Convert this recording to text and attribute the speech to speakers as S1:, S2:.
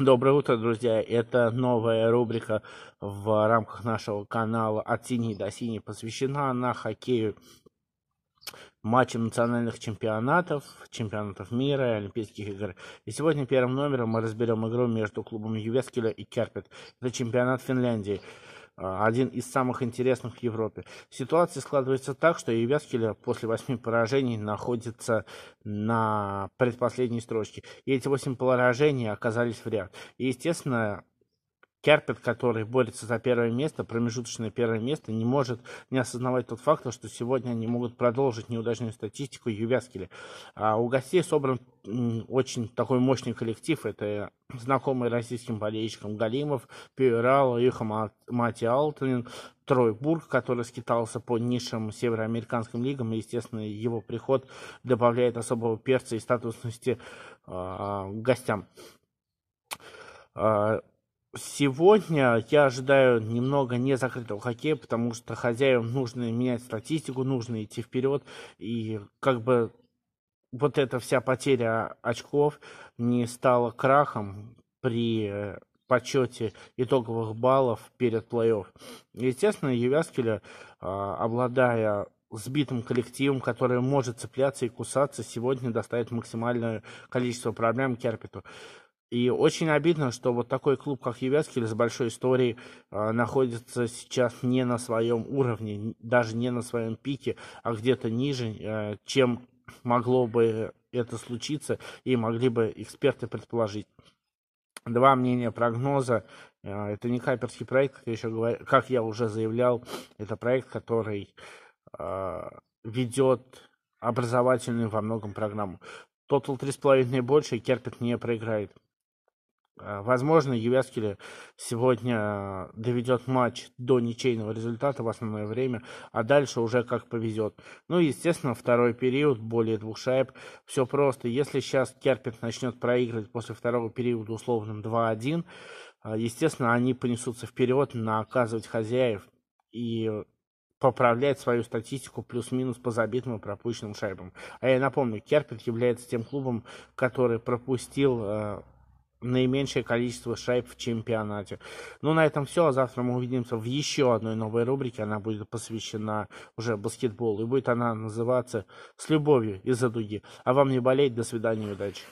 S1: Доброе утро, друзья! Это новая рубрика в рамках нашего канала «От синей до синей» посвящена на хоккею матчам национальных чемпионатов, чемпионатов мира и Олимпийских игр. И сегодня первым номером мы разберем игру между клубом Ювескеля и Керпет. Это чемпионат Финляндии. А, один из самых интересных в Европе. Ситуация складывается так, что Евяскеля после восьми поражений находится на предпоследней строчке. И эти восемь поражений оказались в ряд. И, естественно, Керпет, который борется за первое место, промежуточное первое место, не может не осознавать тот факт, что сегодня они могут продолжить неудачную статистику Ювяскеля. А у гостей собран очень такой мощный коллектив. Это знакомые российским болельщикам Галимов, Пирал, Юха Мати Алтанин, Тройбург, который скитался по низшим североамериканским лигам. И, естественно, его приход добавляет особого перца и статусности э, гостям. Э, Сегодня я ожидаю немного не закрытого хоккея, потому что хозяевам нужно менять статистику, нужно идти вперед. И как бы вот эта вся потеря очков не стала крахом при э, подсчете итоговых баллов перед плей-офф. Естественно, Ювяскеля, а, обладая сбитым коллективом, который может цепляться и кусаться, сегодня доставит максимальное количество проблем Керпиту. И очень обидно, что вот такой клуб, как Ювескель, с большой историей, а, находится сейчас не на своем уровне, даже не на своем пике, а где-то ниже, а, чем могло бы это случиться и могли бы эксперты предположить. Два мнения прогноза. А, это не хайперский проект, как я, еще говор... как я уже заявлял. Это проект, который ведет образовательную во многом программу. Тотал 3,5 больше, и Керпит не проиграет. Э, возможно, Ювескеле сегодня э, доведет матч до ничейного результата в основное время, а дальше уже как повезет. Ну и, естественно, второй период, более двух шайб, все просто. Если сейчас Керпинг начнет проигрывать после второго периода условным 2-1, э, естественно, они понесутся вперед на оказывать хозяев и поправлять свою статистику плюс-минус по забитым и пропущенным шайбам. А я напомню, Керпинг является тем клубом, который пропустил наименьшее количество шайб в чемпионате. Ну, на этом все. А завтра мы увидимся в еще одной новой рубрике. Она будет посвящена уже баскетболу. И будет она называться «С любовью из-за дуги». А вам не болеть. До свидания и удачи.